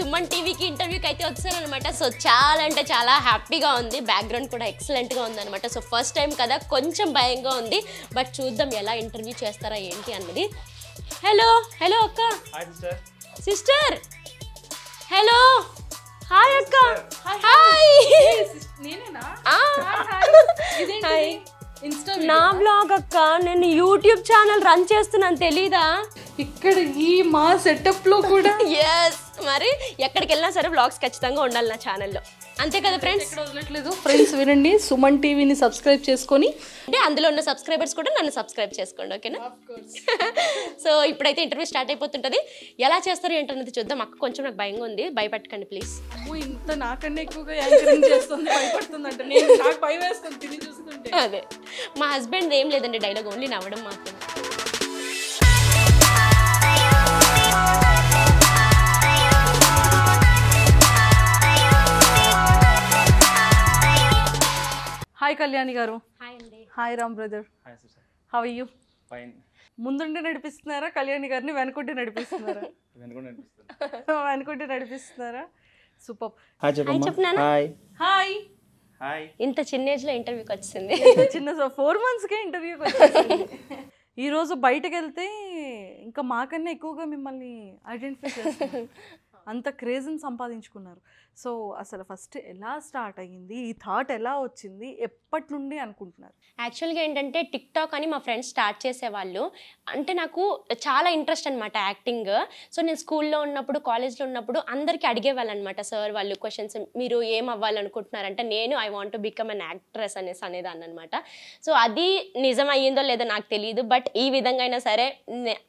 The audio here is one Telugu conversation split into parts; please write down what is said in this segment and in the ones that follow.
సుమన్ టీవీకి ఇంటర్వ్యూకి అయితే వచ్చానమాట సో చాలా అంటే చాలా హ్యాపీగా ఉంది బ్యాక్గ్రౌండ్ కూడా ఎక్సలెంట్గా ఉందనమాట సో ఫస్ట్ టైం కదా కొంచెం భయంగా ఉంది బట్ చూద్దాం ఎలా ఇంటర్వ్యూ చేస్తారా ఏంటి అన్నది హలో హలో అక్క సిస్టర్ హలో హాయ్ అక్క హాయ్ హాయ్ నా బ్లాగ్ అక్క నేను యూట్యూబ్ ఛానల్ రన్ చేస్తున్నాను తెలీదా ఇక్కడ ఈ మా సెటప్ లో కూడా ఎస్ మరి ఎక్కడికి వెళ్ళినా సరే బ్లాగ్స్ ఖచ్చితంగా ఉండాలి నా ఛానల్లో అంతే కదా ఫ్రెండ్స్ వదలట్లేదు ఫ్రెండ్స్ వినండి సుమన్ టీవీని సబ్స్క్రైబ్ చేసుకొని అంటే అందులో ఉన్న సబ్స్క్రైబర్స్ కూడా నన్ను సబ్స్క్రైబ్ చేసుకోండి ఓకేనా సో ఇప్పుడైతే ఇంటర్వ్యూ స్టార్ట్ అయిపోతుంటుంది ఎలా చేస్తారు ఏంటన్నది చూద్దాం అక్క కొంచెం నాకు భయంగా ఉంది భయపెట్టకండి ప్లీజ్ ఇంత నాకన్నా ఎక్కువగా నాకు అదే మా హస్బెండ్ ఏం లేదండి డైలాగ్ ఓన్లీ నవ్వడం మాత్రం హాయ్ కళ్యాణి గారు hi Ram brother how you fine ముందుండి నడిపిస్తున్నారా కళ్యాణి గారిని వెనుకుంటే నడిపిస్తున్నారా వెనుకుంటే నడిపిస్తున్నారా సూపర్ హాయ్ హాయ్ హాయ్ ఇంత చిన్న ఏజ్ లో ఇంటర్వ్యూకి వచ్చింది చిన్న ఫోర్ మంత్స్ కే ఇంటర్వ్యూకి వచ్చింది ఈ రోజు బయటకు వెళ్తే ఇంకా మాకన్నా ఎక్కువగా మిమ్మల్ని ఐడెంటిఫై చేస్తారు అంత క్రేజ్ని సంపాదించుకున్నారు సో అసలు ఫస్ట్ ఎలా స్టార్ట్ అయ్యింది ఈ థాట్ ఎలా వచ్చింది ఎప్పటి నుండి అనుకుంటున్నారు యాక్చువల్గా ఏంటంటే టిక్ టాక్ అని మా ఫ్రెండ్స్ స్టార్ట్ చేసేవాళ్ళు అంటే నాకు చాలా ఇంట్రెస్ట్ అనమాట యాక్టింగ్ సో నేను స్కూల్లో ఉన్నప్పుడు కాలేజ్లో ఉన్నప్పుడు అందరికీ అడిగేవాళ్ళు అనమాట సార్ వాళ్ళు క్వశ్చన్స్ మీరు ఏం అవ్వాలనుకుంటున్నారంటే నేను I want to become an actress అనేసి అనేదాన్ని అనమాట సో అది నిజం అయ్యిందో లేదో నాకు తెలియదు బట్ ఈ విధంగా అయినా సరే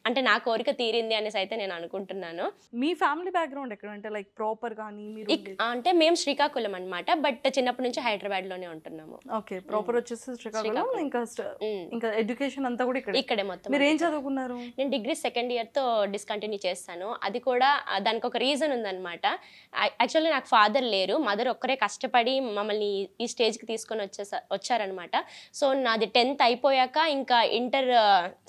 అంటే నా కోరిక తీరింది అనేసి అయితే నేను అనుకుంటున్నాను మీ ఫ్యామిలీ బ్యాక్గ్రౌండ్ బ్యాక్గ్రౌండ్ ఎక్కడ అంటే లైక్ ప్రాపర్ కానీ మీరు అంటే మేము శ్రీకాకుళం అనమాట బట్ చిన్నప్పటి నుంచి హైదరాబాద్ లోనే ఉంటున్నాము ఓకే ప్రాపర్ వచ్చేసి శ్రీకాకుళం ఇంకా ఇంకా ఎడ్యుకేషన్ అంతా కూడా ఇక్కడ ఇక్కడే మొత్తం మీరు ఏం చదువుకున్నారు నేను డిగ్రీ సెకండ్ ఇయర్ తో డిస్కంటిన్యూ చేస్తాను అది కూడా దానికి ఒక రీజన్ ఉందన్నమాట యాక్చువల్లీ నాకు ఫాదర్ లేరు మదర్ ఒక్కరే కష్టపడి మమ్మల్ని ఈ స్టేజ్కి తీసుకొని వచ్చేసా వచ్చారనమాట సో నాది టెన్త్ అయిపోయాక ఇంకా ఇంటర్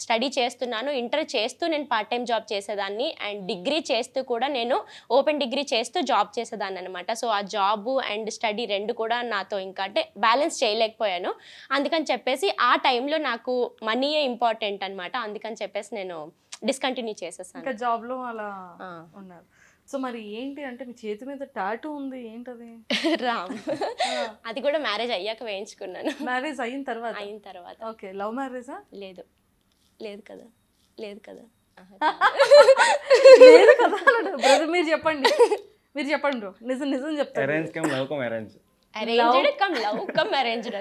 స్టడీ చేస్తున్నాను ఇంటర్ చేస్తూ నేను పార్ట్ టైం జాబ్ చేసేదాన్ని అండ్ డిగ్రీ చేస్తూ కూడా నేను ఓపెన్ డిగ్రీ చేస్తూ జాబ్ చేసేదాన్ని అనమాట సో ఆ జాబ్ అండ్ స్టడీ రెండు కూడా నాతో ఇంకా అంటే బ్యాలెన్స్ చేయలేకపోయాను అందుకని చెప్పేసి ఆ టైంలో నాకు మనీయే ఇంపార్టెంట్ అనమాట అందుకని చెప్పేసి నేను డిస్కంటిన్యూ చేసేసాను ఇంకా జాబ్లో అలా ఉన్నారు సో మరి ఏంటి అంటే మీ చేతి మీద టాటూ ఉంది ఏంటది రామ్ అది కూడా మ్యారేజ్ అయ్యాక వేయించుకున్నాను మ్యారేజ్ అయిన తర్వాత అయిన తర్వాత ఓకే లవ్ మ్యారేజా లేదు లేదు కదా లేదు కదా లేదు కదా బ్రదర్ మీరు చెప్పండి మీరు చెప్పండి నిజం నిజం చెప్తాను love come arrange arranged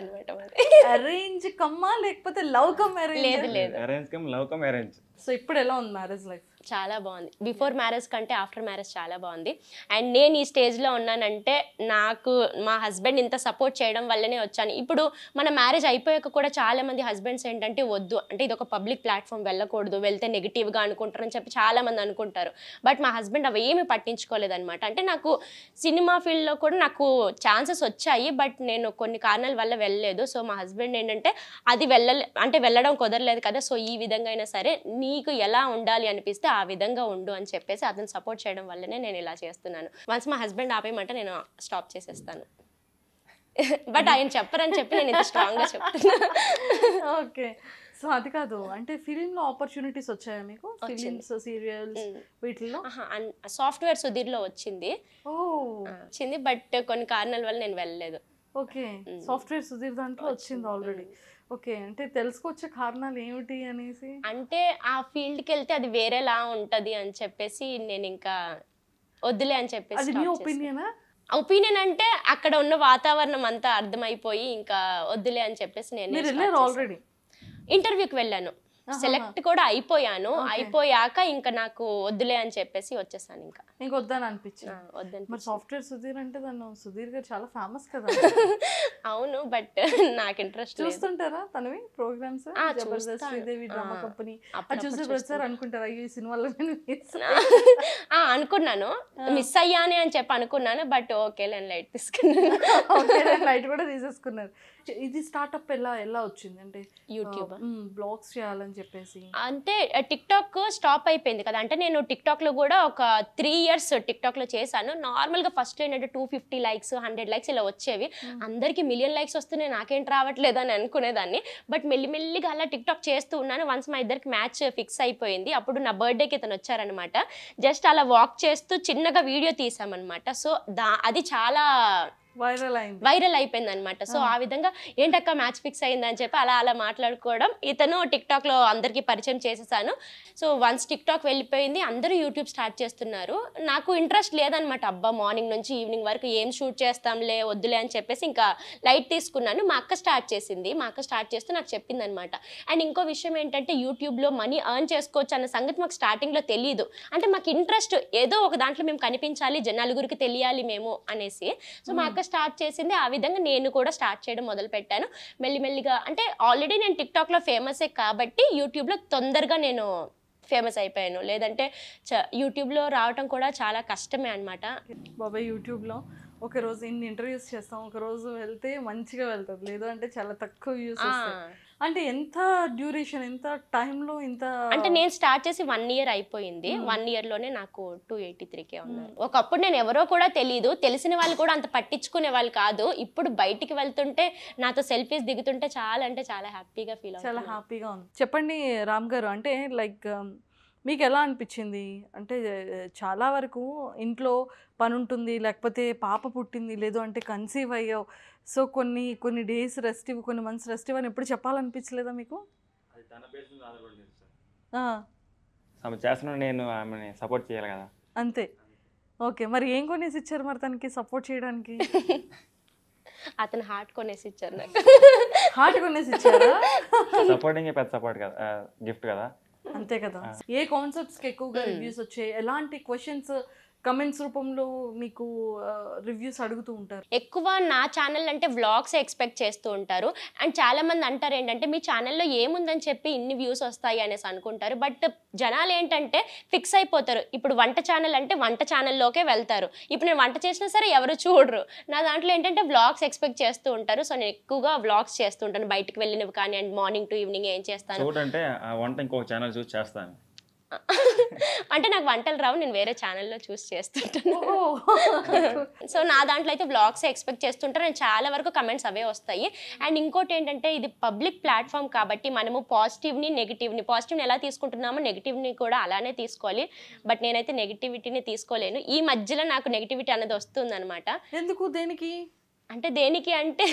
arrange కమ్మా లేకపోతే లవ్ కమ్ అరేంజ్ లేదు లేదు arrange come love come arrange so ఇప్పుడు ఎలా ఉంది మ్యారేజ్ లైఫ్ చాలా బాగుంది బిఫోర్ మ్యారేజ్ కంటే ఆఫ్టర్ మ్యారేజ్ చాలా బాగుంది అండ్ నేను ఈ స్టేజ్లో ఉన్నానంటే నాకు మా హస్బెండ్ ఇంత సపోర్ట్ చేయడం వల్లనే వచ్చాను ఇప్పుడు మన మ్యారేజ్ అయిపోయాక కూడా చాలామంది హస్బెండ్స్ ఏంటంటే వద్దు అంటే ఇది ఒక పబ్లిక్ ప్లాట్ఫామ్ వెళ్ళకూడదు వెళ్తే నెగిటివ్గా అనుకుంటారని చెప్పి చాలామంది అనుకుంటారు బట్ మా హస్బెండ్ అవి ఏమీ పట్టించుకోలేదన్నమాట అంటే నాకు సినిమా ఫీల్డ్లో కూడా నాకు ఛాన్సెస్ వచ్చాయి బట్ నేను కొన్ని కారణాల వల్ల వెళ్ళలేదు సో మా హస్బెండ్ ఏంటంటే అది వెళ్ళలే అంటే వెళ్ళడం కుదరలేదు కదా సో ఈ విధంగా అయినా సరే నీ నీకు ఎలా ఉండాలి అనిపిస్తే ఆ విధంగా ఉండు అని చెప్పేసి అతను సపోర్ట్ చేయడం వల్లనే నేను ఇలా చేస్తున్నాను వన్స్ మా హస్బెండ్ ఆపేయమంటే నేను స్టాప్ చేసేస్తాను బట్ ఆయన చెప్పరని చెప్పి నేను ఇంత స్ట్రాంగ్గా చెప్తున్నా ఓకే సో అది కాదు అంటే ఫిలిం లో ఆపర్చునిటీస్ వచ్చాయా మీకు ఫిలిమ్స్ సీరియల్స్ వీటిలో సాఫ్ట్వేర్ సుధీర్లో వచ్చింది వచ్చింది బట్ కొన్ని కారణాల వల్ల నేను వెళ్ళలేదు ఓకే సాఫ్ట్వేర్ సుధీర్ దాంట్లో వచ్చింది ఆల్రెడీ ఓకే అంటే తెలుసుకొచ్చే కారణాలు ఏమిటి అనేసి అంటే ఆ ఫీల్డ్ కి వెళ్తే అది వేరేలా ఉంటది అని చెప్పేసి నేను ఇంకా వద్దులే అని చెప్పేసి అది మీ ఒపీనియనా ఒపీనియన్ అంటే అక్కడ ఉన్న వాతావరణం అంతా అర్థమైపోయి ఇంకా వద్దులే అని చెప్పేసి నేను ఆల్రెడీ ఇంటర్వ్యూకి వెళ్ళాను సెలెక్ట్ కూడా అయిపోయాను అయిపోయాక ఇంకా నాకు వద్దులే అని చెప్పేసి వచ్చేసాను ఇంకా నీకు వద్దని అనిపించింది సాఫ్ట్వేర్ సుధీర్ అంటే తను సుధీర్ గారు చాలా ఫేమస్ కదా అవును బట్ నాకు ఇంట్రెస్ట్ చూస్తుంటారా తనవి programmes Jabardasth Sridevi drama company అది చూసే అనుకుంటారా ఈ సినిమాలో అనుకున్నాను మిస్ అయ్యానే అని చెప్పి అనుకున్నాను బట్ ఓకే లైట్ తీసుకున్నాను లైట్ కూడా తీసేసుకున్నారు ఇది స్టార్ట్అప్ ఎలా ఎలా వచ్చింది అంటే యూట్యూబ్ బ్లాగ్స్ చేయాలని చెప్పేసి అంటే టిక్ టాక్ స్టాప్ అయిపోయింది కదా అంటే నేను టిక్ టాక్ లో కూడా ఒక త్రీ ఇయర్స్ టిక్ టాక్ లో చేశాను నార్మల్ గా ఫస్ట్ ఏంటంటే two fifty likes hundred likes ఇలా వచ్చేవి అందరికి మిలియన్ లైక్స్ వస్తే నాకేం రావట్లేదు అని అనుకునేదాన్ని బట్ మెల్లిమెల్లిగా అలా టిక్ టాక్ చేస్తూ ఉన్నాను వన్స్ మా ఇద్దరికి మ్యాచ్ ఫిక్స్ అయిపోయింది అప్పుడు నా బర్త్డేకి ఇతను వచ్చారనమాట జస్ట్ అలా వాక్ చేస్తూ చిన్నగా వీడియో తీసామన్నమాట సో దా అది చాలా వైరల్ అయింది వైరల్ అయిపోయింది అనమాట సో ఆ విధంగా ఏంటక్క మ్యాచ్ ఫిక్స్ అయింది అని చెప్పి అలా అలా మాట్లాడుకోవడం ఇతను టిక్ టాక్ లో అందరికి పరిచయం చేసేసాను సో వన్స్ టిక్ టాక్ వెళ్ళిపోయింది అందరూ యూట్యూబ్ స్టార్ట్ చేస్తున్నారు నాకు ఇంట్రెస్ట్ లేదనమాట అబ్బా మార్నింగ్ నుంచి ఈవినింగ్ వరకు ఏం షూట్ చేస్తాంలే వద్దులే అని చెప్పేసి ఇంకా లైట్ తీసుకున్నాను మా అక్క స్టార్ట్ చేసింది మా అక్క స్టార్ట్ చేస్తూ నాకు చెప్పింది అనమాట అండ్ ఇంకో విషయం ఏంటంటే యూట్యూబ్లో మనీ ఎర్న్ చేసుకోవచ్చు అన్న సంగతి మాకు స్టార్టింగ్లో తెలియదు అంటే మాకు ఇంట్రెస్ట్ ఏదో ఒక దాంట్లో మేము కనిపించాలి జనాలుగురికి తెలియాలి మేము అనేసి సో మా అక్క ఎలాగ స్టార్ట్ చేసింది ఆ విధంగా నేను కూడా స్టార్ట్ చేయడం మొదలు పెట్టాను మెల్లిమెల్లిగా అంటే ఆల్రెడీ నేను టిక్టాక్లో ఫేమసే కాబట్టి యూట్యూబ్లో తొందరగా నేను ఫేమస్ అయిపోయాను లేదంటే యూట్యూబ్లో రావటం కూడా చాలా కష్టమే అనమాట బాబాయ్ యూట్యూబ్లో ఒకరోజు ఇన్ని ఇంటర్వ్యూస్ చేస్తాం ఒకరోజు వెళ్తే మంచిగా వెళ్తుంది లేదు అంటే చాలా తక్కువ వ్యూస్ అంటే ఎంత డ్యూరేషన్ ఎంత టైంలో ఇంత అంటే నేను స్టార్ట్ చేసి వన్ ఇయర్ అయిపోయింది hmm. వన్ ఇయర్లోనే నాకు టూ ఎయిటీ త్రీకే hmm. ఉన్నారు ఒకప్పుడు నేను ఎవరో కూడా తెలియదు తెలిసిన వాళ్ళు కూడా అంత పట్టించుకునే వాళ్ళు కాదు ఇప్పుడు బయటికి వెళ్తుంటే నాతో సెల్ఫీస్ దిగుతుంటే చాలా అంటే చాలా హ్యాపీగా ఫీల్ చాలా హ్యాపీగా ఉంది చెప్పండి రామ్ గారు అంటే లైక్ మీకు ఎలా అనిపించింది అంటే చాలా వరకు ఇంట్లో పని ఉంటుంది లేకపోతే పాప పుట్టింది లేదు అంటే కన్సీవ్ అయ్యావు సో కొన్ని కొన్ని డేస్ రెస్ట్ ఇవ్వు కొన్ని మంత్స్ రెస్ట్ ఇవ్వని ఎప్పుడు చెప్పాలనిపించలేదా మీకు నేను ఆమెని సపోర్ట్ చేయాలి కదా అంతే ఓకే మరి ఏం కొనేసి ఇచ్చారు మరి తనకి సపోర్ట్ చేయడానికి అతను హార్ట్ కొనేసి ఇచ్చారు నాకు హార్ట్ కొనేసి ఇచ్చారా సపోర్టింగ్ పెద్ద సపోర్ట్ కదా గిఫ్ట్ కదా అంతే కదా ఏ కాన్సెప్ట్స్ కి ఎక్కువగా రివ్యూస్ వచ్చాయి ఎలాంటి క్వశ్చన్స్ కమెంట్స్ రూపంలో మీకు రివ్యూస్ అడుగుతూ ఉంటారు ఎక్కువ నా ఛానల్ అంటే వ్లాగ్స్ ఎక్స్పెక్ట్ చేస్తూ ఉంటారు అండ్ చాలామంది అంటారు ఏంటంటే మీ ఛానల్లో ఏముందని చెప్పి ఇన్ని వ్యూస్ వస్తాయి అనేసి అనుకుంటారు బట్ జనాలు ఏంటంటే ఫిక్స్ అయిపోతారు ఇప్పుడు వంట ఛానల్ అంటే వంట ఛానల్లోకే వెళ్తారు ఇప్పుడు నేను వంట చేసినా సరే ఎవరు చూడరు నా దాంట్లో ఏంటంటే వ్లాగ్స్ ఎక్స్పెక్ట్ చేస్తూ ఉంటారు సో నేను ఎక్కువగా వ్లాగ్స్ చేస్తూ ఉంటాను బయటకు వెళ్ళినవి కానీ అండ్ మార్నింగ్ టు ఈవినింగ్ ఏం చేస్తాను చూడంటే వంట ఛానల్ చూసి చేస్తాను అంటే నాకు వంటలు రావు నేను వేరే ఛానల్లో చూసి చేస్తుంటాను సో నా దాంట్లో అయితే బ్లాగ్స్ ఎక్స్పెక్ట్ చేస్తుంటారు నేను చాలా వరకు కమెంట్స్ అవే వస్తాయి అండ్ ఇంకోటి ఏంటంటే ఇది పబ్లిక్ ప్లాట్ఫామ్ కాబట్టి మనము పాజిటివ్ని నెగిటివ్ని పాజిటివ్ని ఎలా తీసుకుంటున్నామో నెగిటివ్ని కూడా అలానే తీసుకోవాలి బట్ నేనైతే నెగిటివిటీని తీసుకోలేను ఈ మధ్యలో నాకు నెగిటివిటీ అనేది వస్తుంది ఎందుకు దేనికి అంటే దేనికి అంటే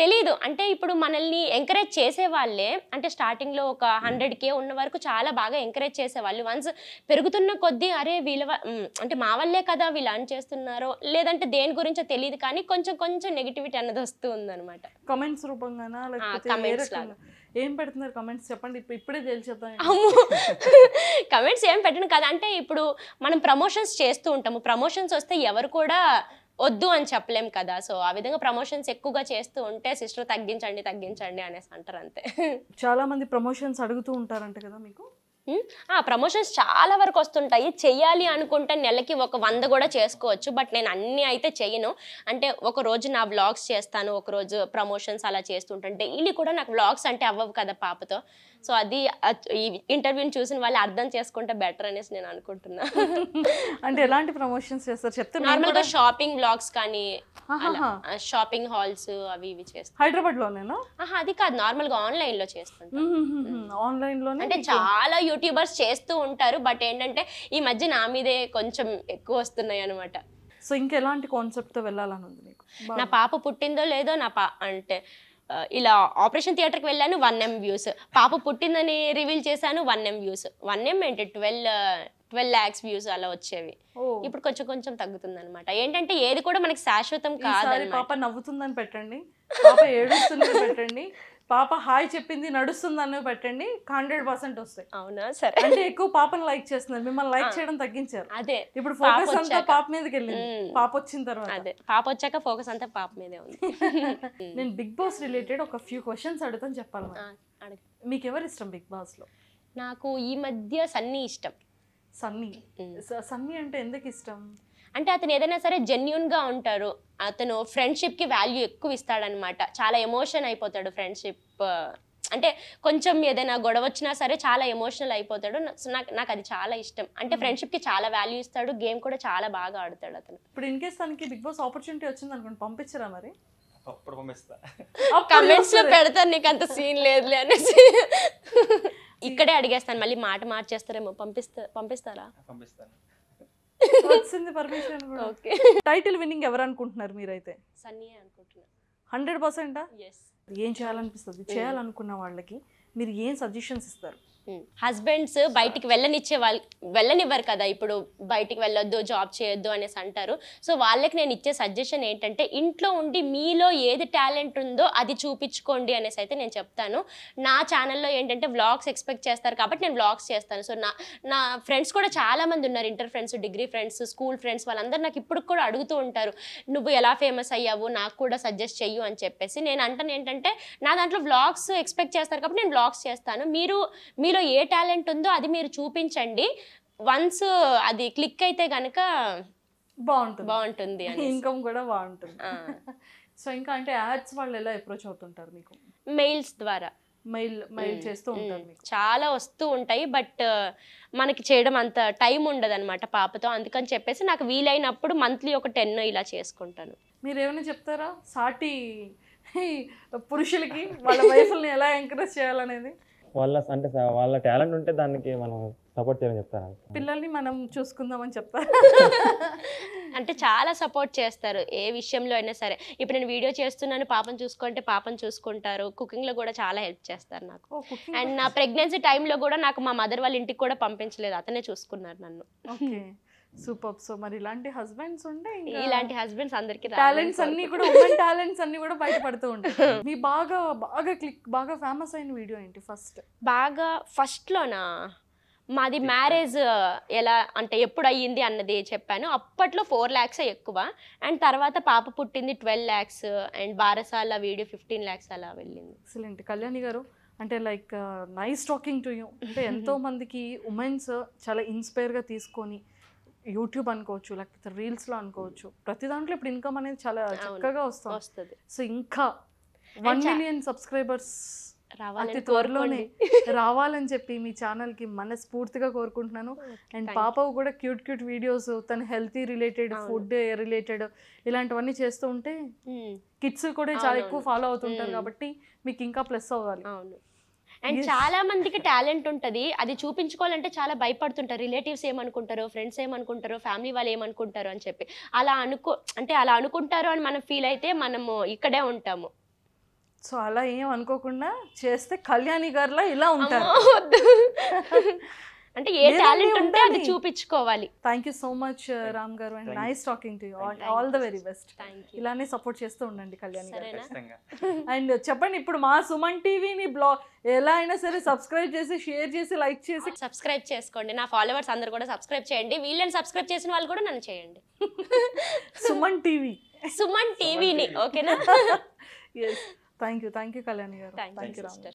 తెలీదు అంటే ఇప్పుడు మనల్ని ఎంకరేజ్ చేసేవాళ్ళే అంటే స్టార్టింగ్లో ఒక హండ్రెడ్ కే ఉన్న వరకు చాలా బాగా ఎంకరేజ్ చేసేవాళ్ళు వన్స్ పెరుగుతున్న కొద్దీ అరే వీళ్ళ అంటే మా వాళ్ళే కదా వీళ్ళు అని చేస్తున్నారో లేదంటే దేని గురించో తెలియదు కానీ కొంచెం కొంచెం నెగిటివిటీ అన్నది వస్తూ ఉందనమాట కమెంట్స్ కమెంట్స్ ఏం పెడుతున్నారు కమెంట్స్ చెప్పండి ఇప్పుడు ఇప్పుడే తెలిసేద్దాం కమెంట్స్ ఏం పెట్టను కదా అంటే ఇప్పుడు మనం ప్రమోషన్స్ చేస్తూ ఉంటాము ప్రమోషన్స్ వస్తే ఎవరు కూడా వద్దు అని చెప్పలేం కదా సో ఆ విధంగా ప్రమోషన్స్ ఎక్కువగా చేస్తూ ఉంటే సిస్టర్ తగ్గించండి తగ్గించండి అనేసి అంటారు అంతే చాలా మంది ప్రమోషన్స్ అడుగుతూ ఉంటారంట కదా మీకు ప్రమోషన్స్ చాలా వరకు వస్తుంటాయి చేయాలి అనుకుంటే నెలకి ఒక వంద కూడా చేసుకోవచ్చు బట్ నేను అన్ని అయితే చేయను అంటే ఒక రోజు నా వ్లాగ్స్ చేస్తాను ఒకరోజు ప్రమోషన్స్ అలా చేస్తుంటాను డైలీ కూడా నాకు వ్లాగ్స్ అంటే అవ్వవు కదా పాపతో సో అది ఈ ఇంటర్వ్యూని చూసిన వాళ్ళు అర్థం చేసుకుంటే బెటర్ అనేసి నేను అనుకుంటున్నా అంటే ఎలాంటి ప్రమోషన్స్ చేస్తారు చెప్తే నార్మల్ గా షాపింగ్ బ్లాగ్స్ కానీ షాపింగ్ హాల్స్ అవి ఇవి చేస్తాను హైదరాబాద్ లోనేనా అది కాదు నార్మల్ గా ఆన్లైన్ లో చేస్తాను ఆన్లైన్ లో అంటే చాలా యూట్యూబర్స్ చేస్తూ ఉంటారు బట్ ఏంటంటే ఈ మధ్య నా మీదే కొంచెం ఎక్కువ వస్తున్నాయి అనమాట సో ఇంకెలాంటి తో వెళ్ళాలని ఉంది నా పాప పుట్టిందో లేదో నా పా అంటే ఇలా ఆపరేషన్ థియేటర్కి వెళ్ళాను వన్ ఎం వ్యూస్ పాప పుట్టిందని రివీల్ చేశాను one M views one M ఏంటి ట్వెల్వ్ ట్వెల్వ్ ల్యాక్స్ వ్యూస్ అలా వచ్చేవి ఇప్పుడు కొంచెం కొంచెం తగ్గుతుంది అనమాట ఏంటంటే ఏది కూడా మనకి శాశ్వతం కాదు పాప నవ్వుతుందని పెట్టండి పాప ఏడుస్తుందని పెట్టండి పాప హాయ్ చెప్పింది నడుస్తుంది నడుస్తుందని పెట్టండి హండ్రెడ్ పర్సెంట్ వస్తాయి అవునా సరే అంటే ఎక్కువ పాపను లైక్ చేస్తున్నారు మిమ్మల్ని లైక్ చేయడం తగ్గించారు అదే ఇప్పుడు ఫోకస్ అంతా పాప మీదకి వెళ్ళింది పాప వచ్చిన తర్వాత అదే పాప వచ్చాక ఫోకస్ అంతా పాప మీదే ఉంది నేను బిగ్ బాస్ రిలేటెడ్ ఒక ఫ్యూ క్వశ్చన్స్ అడుగుతాను చెప్పాలి మీకు ఎవరు ఇష్టం బిగ్ బాస్ లో నాకు ఈ మధ్య సన్నీ ఇష్టం సన్నీ సన్నీ అంటే ఎందుకు ఇష్టం అంటే అతను ఏదైనా సరే జెన్యున్గా ఉంటారు అతను ఫ్రెండ్షిప్కి వాల్యూ ఎక్కువ ఇస్తాడనమాట చాలా ఎమోషన్ అయిపోతాడు ఫ్రెండ్షిప్ అంటే కొంచెం ఏదైనా గొడవ వచ్చినా సరే చాలా ఎమోషనల్ అయిపోతాడు నాకు నాకు అది చాలా ఇష్టం అంటే ఫ్రెండ్షిప్కి చాలా వాల్యూ ఇస్తాడు గేమ్ కూడా చాలా బాగా ఆడతాడు అతను ఇప్పుడు ఇన్ కేస్ తనకి బిగ్ బాస్ ఆపర్చునిటీ వచ్చింది అనుకోండి పంపించరా మరి అప్పుడు పంపిస్తా కమెంట్స్ లో పెడతాను నీకు అంత సీన్ లేదులే అనేసి ఇక్కడే అడిగేస్తాను మళ్ళీ మాట మార్చేస్తారేమో పంపిస్తా పంపిస్తారా పంపిస్తాను వచ్చింది పర్మిషన్ కూడా ఓకే టైటిల్ విన్నింగ్ ఎవరు అనుకుంటున్నారు మీరైతే సన్నీ అనుకుంటున్నాను హండ్రెడ్ పర్సెంటా ఏం చేయాలనిపిస్తుంది చేయాలనుకున్న వాళ్ళకి మీరు ఏం సజెషన్స్ ఇస్తారు హస్బెండ్స్ బయటికి వెళ్ళనిచ్చే వాళ్ళు వెళ్ళనివ్వరు కదా ఇప్పుడు బయటికి వెళ్ళొద్దు జాబ్ చేయొద్దు అనేసి అంటారు సో వాళ్ళకి నేను ఇచ్చే సజెషన్ ఏంటంటే ఇంట్లో ఉండి మీలో ఏది టాలెంట్ ఉందో అది చూపించుకోండి అనేసి అయితే నేను చెప్తాను నా ఛానల్లో ఏంటంటే వ్లాగ్స్ ఎక్స్పెక్ట్ చేస్తారు కాబట్టి నేను వ్లాగ్స్ చేస్తాను సో నా నా ఫ్రెండ్స్ కూడా చాలామంది ఉన్నారు inter friends degree friends school friends వాళ్ళందరూ నాకు ఇప్పుడు కూడా అడుగుతూ ఉంటారు నువ్వు ఎలా ఫేమస్ అయ్యావు నాకు కూడా సజెస్ట్ చెయ్యు అని చెప్పేసి నేను అంటాను ఏంటంటే నా దాంట్లో వ్లాగ్స్ ఎక్స్పెక్ట్ చేస్తారు కాబట్టి నేను వ్లాగ్స్ చేస్తాను మీరు మీ మీలో ఏ టాలెంట్ ఉందో అది మీరు చూపించండి వన్స్ అది క్లిక్ అయితే కనుక బాగుంటుంది బాగుంటుంది ఇన్కమ్ కూడా బాగుంటుంది సో ఇంకా అంటే యాడ్స్ వాళ్ళు ఎలా అప్రోచ్ అవుతుంటారు మీకు మెయిల్స్ ద్వారా మెయిల్ మెయిల్ చేస్తూ ఉంటారు చాలా వస్తూ ఉంటాయి బట్ మనకి చేయడం అంత టైం ఉండదు అనమాట పాపతో అందుకని చెప్పేసి నాకు వీలైనప్పుడు మంత్లీ ఒక టెన్ ఇలా చేసుకుంటాను మీరు ఏమైనా చెప్తారా సాటి పురుషులకి వాళ్ళ వైఫుల్ని ఎలా ఎంకరేజ్ చేయాలనేది వాళ్ళ అంటే వాళ్ళ టాలెంట్ ఉంటే దానికి మనం సపోర్ట్ చేయమని చెప్తారు పిల్లల్ని మనం చూసుకుందామని చెప్తారు అంటే చాలా సపోర్ట్ చేస్తారు ఏ విషయంలో అయినా సరే ఇప్పుడు నేను వీడియో చేస్తున్నాను పాపం చూసుకుంటే పాపం చూసుకుంటారు కుకింగ్లో కూడా చాలా హెల్ప్ చేస్తారు నాకు అండ్ నా ప్రెగ్నెన్సీ టైంలో కూడా నాకు మా మదర్ వాళ్ళ ఇంటికి కూడా పంపించలేదు అతనే చూసుకున్నారు నన్ను సూపర్ సో మరి ఇలాంటి హస్బెండ్స్ ఉంటే ఇలాంటి హస్బెండ్స్ అందరికి టాలెంట్స్ అన్ని కూడా ఉమెన్ టాలెంట్స్ అన్ని కూడా బయటపడుతూ ఉంటాయి మీ బాగా బాగా క్లిక్ బాగా ఫేమస్ అయిన వీడియో ఏంటి ఫస్ట్ బాగా ఫస్ట్ లోనా మాది మ్యారేజ్ ఎలా అంటే ఎప్పుడు అయ్యింది అన్నది చెప్పాను అప్పట్లో ఫోర్ ల్యాక్స్ ఎక్కువ అండ్ తర్వాత పాప పుట్టింది ట్వెల్వ్ ల్యాక్స్ అండ్ బారసాల వీడియో ఫిఫ్టీన్ ల్యాక్స్ అలా వెళ్ళింది ఎక్సలెంట్ కళ్యాణి గారు అంటే like nice talking to you అంటే ఎంతో మందికి ఉమెన్స్ చాలా ఇన్స్పైర్గా తీసుకొని యూట్యూబ్ అనుకోవచ్చు లేకపోతే రీల్స్లో అనుకోవచ్చు ప్రతి దాంట్లో ఇప్పుడు ఇన్కమ్ అనేది చాలా చక్కగా వస్తుంది వస్తుంది సో ఇంకా వన్ మిలియన్ సబ్స్క్రైబర్స్ అతి త్వరలోనే రావాలని చెప్పి మీ ఛానల్ కి మనస్ఫూర్తిగా కోరుకుంటున్నాను అండ్ పాప కూడా క్యూట్ క్యూట్ వీడియోస్ తన హెల్తీ రిలేటెడ్ ఫుడ్ రిలేటెడ్ ఇలాంటివన్నీ చేస్తూ ఉంటే కిడ్స్ కూడా చాలా ఎక్కువ ఫాలో అవుతుంటారు కాబట్టి మీకు ఇంకా ప్లస్ అవ్వాలి అండ్ చాలా మందికి టాలెంట్ ఉంటుంది అది చూపించుకోవాలంటే చాలా భయపడుతుంటారు రిలేటివ్స్ ఏమనుకుంటారు ఫ్రెండ్స్ ఏమనుకుంటారు ఫ్యామిలీ వాళ్ళు ఏమనుకుంటారు అని చెప్పి అలా అనుకో అంటే అలా అనుకుంటారు అని మనం ఫీల్ అయితే మనము ఇక్కడే ఉంటాము సో అలా ఏం అనుకోకుండా చేస్తే కళ్యాణి గారిలా ఇలా ఉంటారు అంటే ఏ టాలెంట్ ఉంటే అది చూపించుకోవాలి thank you so much Ram గారు and nice talking to all all the very best ఇలానే సపోర్ట్ చేస్తూ ఉండండి కళ్యాణ్ అండ్ చెప్పండి ఇప్పుడు మా సుమన్ టీవీని బ్లాగ్ ఎలా అయినా సరే సబ్స్క్రైబ్ చేసి షేర్ చేసి లైక్ చేసి సబ్స్క్రైబ్ చేసుకోండి నా ఫాలోవర్స్ అందరు కూడా సబ్స్క్రైబ్ చేయండి వీళ్ళని సబ్స్క్రైబ్ చేసిన వాళ్ళు కూడా నన్ను చేయండి సుమన్ టీవీ సుమన్ టీవీని ఓకేనా thank you thank you Kalyan గారు థ్యాంక్ యూ